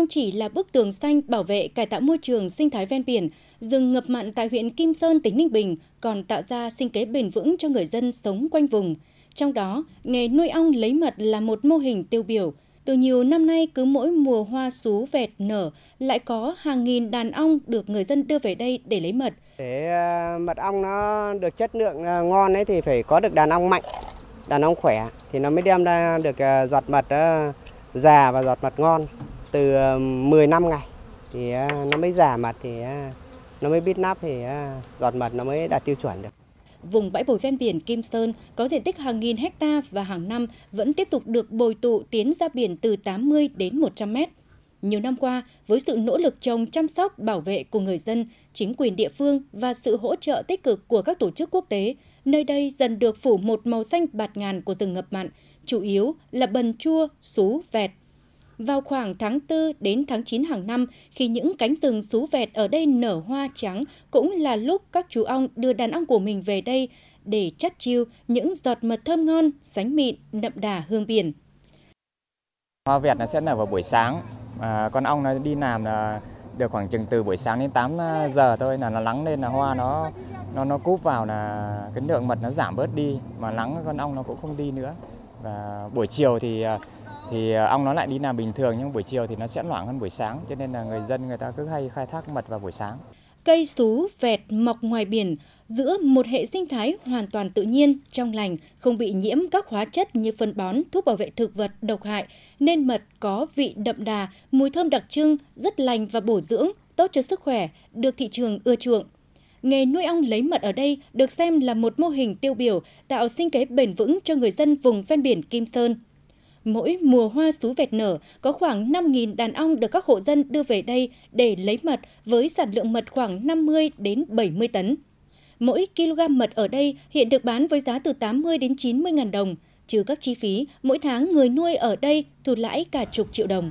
không chỉ là bức tường xanh bảo vệ cải tạo môi trường sinh thái ven biển, rừng ngập mặn tại huyện Kim Sơn, tỉnh Ninh Bình còn tạo ra sinh kế bền vững cho người dân sống quanh vùng. Trong đó, nghề nuôi ong lấy mật là một mô hình tiêu biểu. Từ nhiều năm nay, cứ mỗi mùa hoa sú vẹt nở, lại có hàng nghìn đàn ong được người dân đưa về đây để lấy mật. Để à, mật ong nó được chất lượng à, ngon ấy thì phải có được đàn ong mạnh, đàn ong khỏe thì nó mới đem ra được à, giọt mật già và giọt mật ngon từ ờ, năm ngày thì ờ, nó mới già mặt thì ờ, nó mới bít nắp thì giọt mật nó mới đạt tiêu chuẩn được. Vùng bãi bồi ven biển Kim Sơn có diện tích hàng nghìn hecta và hàng năm vẫn tiếp tục được bồi tụ tiến ra biển từ 80 đến 100 mét. Nhiều năm qua, với sự nỗ lực trồng chăm sóc, bảo vệ của người dân, chính quyền địa phương và sự hỗ trợ tích cực của các tổ chức quốc tế, nơi đây dần được phủ một màu xanh bạt ngàn của từng ngập mặn, chủ yếu là bần chua, sú, vẹt, vào khoảng tháng 4 đến tháng 9 hàng năm, khi những cánh rừng sú vẹt ở đây nở hoa trắng, cũng là lúc các chú ong đưa đàn ong của mình về đây để chắt chiêu những giọt mật thơm ngon, sánh mịn, đậm đà hương biển. Hoa vẹt nó sẽ nở vào buổi sáng, à, con ong nó đi làm là được khoảng chừng từ buổi sáng đến 8 à, giờ thôi là nó lắng lên là hoa nó nó nó cúp vào là cái lượng mật nó giảm bớt đi mà lắng con ong nó cũng không đi nữa và buổi chiều thì à, thì à, ong nó lại đi làm bình thường nhưng buổi chiều thì nó sẽ loãng hơn buổi sáng cho nên là người dân người ta cứ hay khai thác mật vào buổi sáng. Cây sú vẹt mọc ngoài biển giữa một hệ sinh thái hoàn toàn tự nhiên, trong lành, không bị nhiễm các hóa chất như phân bón, thuốc bảo vệ thực vật, độc hại, nên mật có vị đậm đà, mùi thơm đặc trưng, rất lành và bổ dưỡng, tốt cho sức khỏe, được thị trường ưa chuộng. Nghề nuôi ong lấy mật ở đây được xem là một mô hình tiêu biểu tạo sinh kế bền vững cho người dân vùng ven biển Kim Sơn. Mỗi mùa hoa sú vẹt nở, có khoảng 5.000 đàn ong được các hộ dân đưa về đây để lấy mật với sản lượng mật khoảng 50 đến 70 tấn. Mỗi kg mật ở đây hiện được bán với giá từ 80 đến 90 ngàn đồng, trừ các chi phí, mỗi tháng người nuôi ở đây thu lãi cả chục triệu đồng.